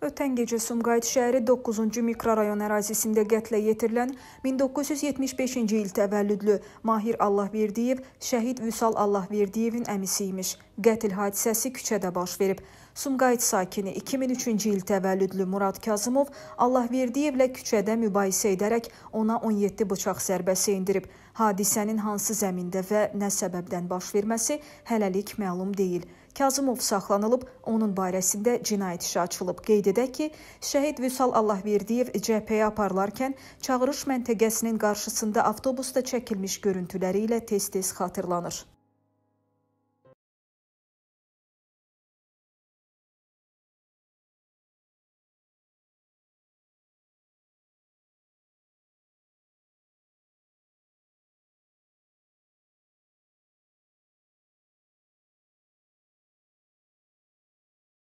Ötən gecə Sumqayıt şəhəri 9-cu mikrorayon ərazisində qətlə yetirilən 1975-ci il təvəllüdlü Mahir Allahverdiyev şəhid Vüsal Allahverdiyevin əmisi imiş. Qətl hadisəsi küçədə baş verib. Sumqayıt sakini 2003-cü il təvəllüdlü Murad Kazımov Allahverdiyevlə küçədə mübahisə edərək ona 17 bıçaq zərbəsi endirib. Hadisənin hansı zəmində və nə səbəbdən baş verməsi hələlik məlum deyil. Kazımov saxlanılıb, onun barəsində cinayət işi açılıb. Qeyd edək ki, şəhid Vüsal Allahverdiyev cəbhəyə aparılarkən çağırış məntəqəsinin qarşısında avtobusda çəkilmiş görüntüləri ilə tez-tez xatırlanır.